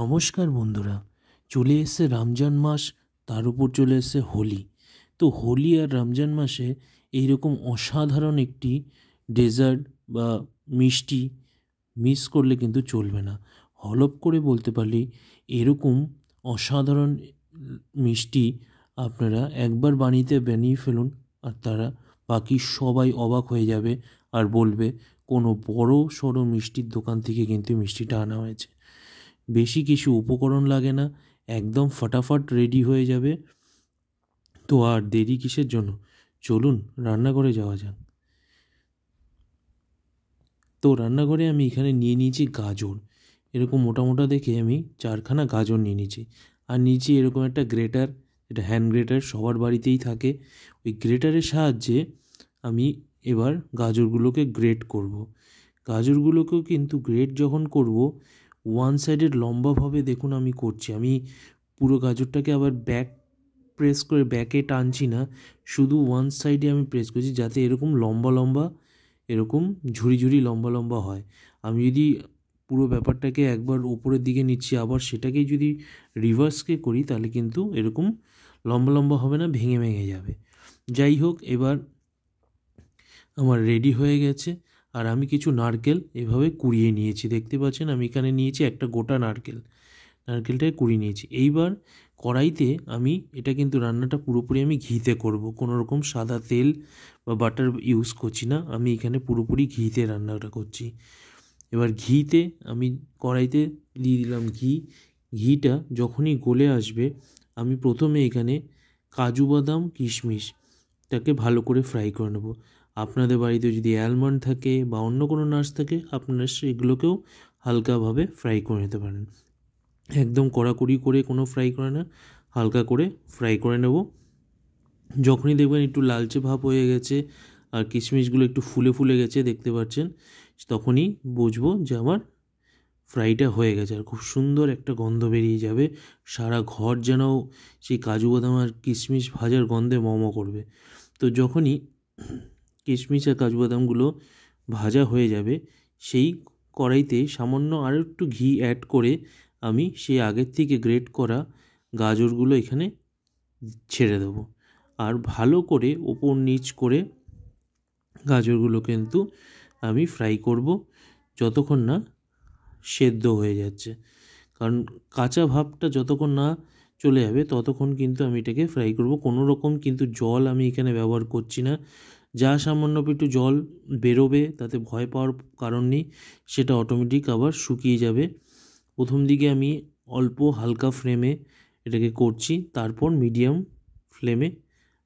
নমস্কার বন্ধুরা চলে এসে রমজান মাস তার উপর চলে এসে হোলি তো হোলি আর রমজান মাসে এই রকম অসাধারণ একটি ডেজার্ট বা মিষ্টি মিস করলে কিন্তু চলবে না হলপ করে বলতে পারলে এরকম অসাধারণ মিষ্টি আপনারা একবার বানিতে বানিয়ে ফেলুন আর তারা বাকি সবাই অবাক হয়ে যাবে আর বলবে কোনো বড় সড়ো মিষ্টির দোকান থেকে কিন্তু মিষ্টিটা আনা হয়েছে বেশি কিছু উপকরণ লাগে না একদম ফটাফট রেডি হয়ে যাবে তো আর দেরি কিসের জন্য চলুন রান্নাঘরে যাওয়া যাক তো রান্নাঘরে আমি এখানে নিয়ে নিয়েছি গাজর এরকম মোটা মোটা দেখে আমি চারখানা গাজর নিয়ে নিয়েছি আর নিচে এরকম একটা গ্রেটার এটা হ্যান্ড গ্রেটার সবার বাড়িতেই থাকে ওই গ্রেটারের সাহায্যে আমি এবার গাজরগুলোকে গ্রেট করব। গাজরগুলোকেও কিন্তু গ্রেট যখন করব ওয়ান সাইডের লম্বাভাবে দেখুন আমি করছি আমি পুরো গাজরটাকে আবার ব্যাক প্রেস করে ব্যাকে টানছি না শুধু ওয়ান সাইডে আমি প্রেস করছি যাতে এরকম লম্বা লম্বা এরকম ঝুড়ি ঝুড়ি লম্বা লম্বা হয় আমি যদি পুরো ব্যাপারটাকে একবার ওপরের দিকে নিচ্ছি আবার সেটাকেই যদি রিভার্সকে করি তাহলে কিন্তু এরকম লম্বা লম্বা হবে না ভেঙে ভেঙে যাবে যাই হোক এবার আমার রেডি হয়ে গেছে আর আমি কিছু নারকেল এভাবে কুড়িয়ে নিয়েছি দেখতে পাচ্ছেন আমি এখানে নিয়েছি একটা গোটা নারকেল নারকেলটাকে কুড়িয়ে নিয়েছি এইবার কড়াইতে আমি এটা কিন্তু রান্নাটা পুরোপুরি আমি ঘিতে করব কোনো রকম সাদা তেল বা বাটার ইউজ করছি না আমি এখানে পুরোপুরি ঘিতে রান্নাটা করছি এবার ঘিতে আমি কড়াইতে দিয়ে দিলাম ঘি ঘিটা যখনই গলে আসবে আমি প্রথমে এখানে কাজু বাদাম কিশমিশটাকে ভালো করে ফ্রাই করে নেব আপনাদের বাড়িতে যদি অ্যালমন্ড থাকে বা অন্য কোনো নাচ থাকে আপনারা সেগুলোকেও হালকাভাবে ফ্রাই করে নিতে পারেন একদম কড়াকড়ি করে কোনো ফ্রাই করে না হালকা করে ফ্রাই করে নেব যখনই দেখবেন একটু লালচে ভাব হয়ে গেছে আর কিশমিশগুলো একটু ফুলে ফুলে গেছে দেখতে পাচ্ছেন তখনই বুঝবো যে আমার ফ্রাইটা হয়ে গেছে আর খুব সুন্দর একটা গন্ধ বেরিয়ে যাবে সারা ঘর যেন সেই কাজু বাদাম আর কিশমিশ ভাজার গন্ধে মমো করবে তো যখনই কিশমিশ আর কাজু বাদামগুলো ভাজা হয়ে যাবে সেই কড়াইতে সামান্য আর একটু ঘি অ্যাড করে আমি সেই আগের থেকে গ্রেট করা গাজরগুলো এখানে ছেড়ে দেব আর ভালো করে ওপর নিচ করে গাজরগুলো কিন্তু আমি ফ্রাই করব যতক্ষণ না সেদ্ধ হয়ে যাচ্ছে কারণ কাঁচা ভাবটা যতক্ষণ না চলে যাবে ততক্ষণ কিন্তু আমি এটাকে ফ্রাই করব কোনো রকম কিন্তু জল আমি এখানে ব্যবহার করছি না যা সামান্য একটু জল বেরোবে তাতে ভয় পাওয়ার কারণ নেই সেটা অটোমেটিক আবার শুকিয়ে যাবে প্রথম দিকে আমি অল্প হালকা ফ্লেমে এটাকে করছি তারপর মিডিয়াম ফ্লেমে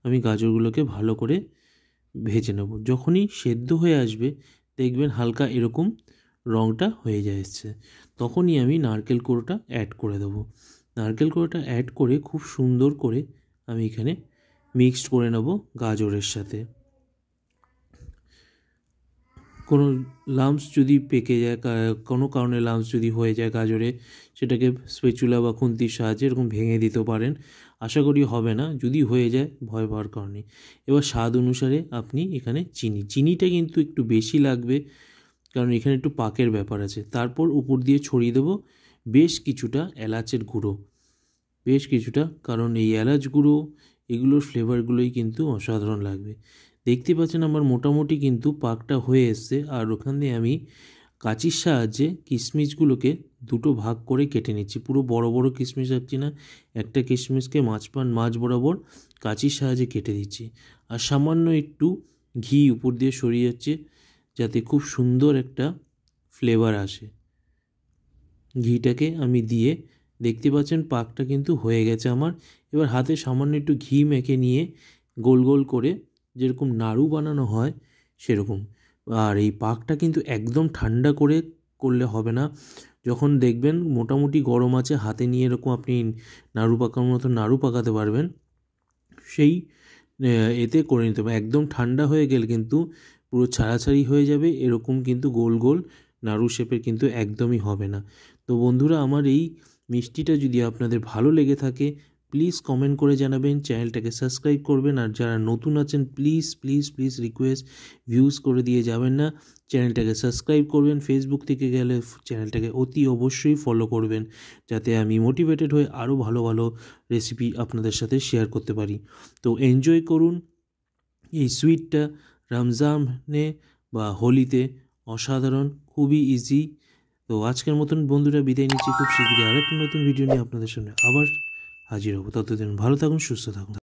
আমি গাজরগুলোকে ভালো করে ভেজে নেব যখনই সেদ্ধ হয়ে আসবে দেখবেন হালকা এরকম রঙটা হয়ে যাচ্ছে তখনই আমি নারকেল কুড়োটা অ্যাড করে দেবো নারকেল কুড়োটা অ্যাড করে খুব সুন্দর করে আমি এখানে মিক্সড করে নেব গাজরের সাথে কোনো লামস যদি পেকে যায় কোনো কারণে লামস যদি হয়ে যায় গাজরে সেটাকে স্পেচুলা বা খুন্তির সাহায্যে এরকম ভেঙে দিতে পারেন আশা করি হবে না যদি হয়ে যায় ভয় পাওয়ার কারণে এবার স্বাদ অনুসারে আপনি এখানে চিনি চিনিটা কিন্তু একটু বেশি লাগবে কারণ এখানে একটু পাকের ব্যাপার আছে তারপর উপর দিয়ে ছড়িয়ে দেবো বেশ কিছুটা এলাচের গুঁড়ো বেশ কিছুটা কারণ এই এলাচ গুঁড়ো এগুলোর ফ্লেভারগুলোই কিন্তু অসাধারণ লাগবে দেখতে পাচ্ছেন আমার মোটামুটি কিন্তু পাকটা হয়ে এসছে আর ওখান দিয়ে আমি কাঁচির সাহায্যে কিশমিশগুলোকে দুটো ভাগ করে কেটে নিচ্ছি পুরো বড় বড় কিশমিশ যাচ্ছি না একটা কিশমিশকে পান মাছ বরাবর কাঁচির সাহায্যে কেটে দিচ্ছি আর সামান্য একটু ঘি উপর দিয়ে সরিয়ে যাচ্ছে যাতে খুব সুন্দর একটা ফ্লেভার আসে ঘিটাকে আমি দিয়ে দেখতে পাচ্ছেন পাকটা কিন্তু হয়ে গেছে আমার এবার হাতে সামান্য একটু ঘি মেখে নিয়ে গোল গোল করে যেরকম নাড়ু বানানো হয় সেরকম আর এই পাকটা কিন্তু একদম ঠান্ডা করে করলে হবে না যখন দেখবেন মোটামুটি গরম আছে হাতে নিয়ে এরকম আপনি নাড়ু পাকানোর মতো নাড়ু পাকাতে পারবেন সেই এতে করে নিতে হবে একদম ঠান্ডা হয়ে গেলে কিন্তু পুরো ছাড়াছাড়ি হয়ে যাবে এরকম কিন্তু গোল গোল নাড়ু শেপের কিন্তু একদমই হবে না তো বন্ধুরা আমার এই মিষ্টিটা যদি আপনাদের ভালো লেগে থাকে প্লিজ কমেন্ট করে জানাবেন চ্যানেলটাকে সাবস্ক্রাইব করবেন আর যারা নতুন আছেন please please please request views করে দিয়ে যাবেন না চ্যানেলটাকে সাবস্ক্রাইব করবেন ফেসবুক থেকে গেলে চ্যানেলটাকে অতি অবশ্যই ফলো করবেন যাতে আমি মোটিভেটেড হয়ে আরও ভালো ভালো রেসিপি আপনাদের সাথে শেয়ার করতে পারি তো এনজয় করুন এই সুইটটা রমজানে বা হোলিতে অসাধারণ খুবই ইজি তো আজকের মতন বন্ধুরা বিদায় নিচ্ছি খুব শীঘ্রই একটা নতুন ভিডিও নিয়ে আপনাদের সামনে আবার আজ এর অবতার ভালো থাকুন সুস্থ থাকুন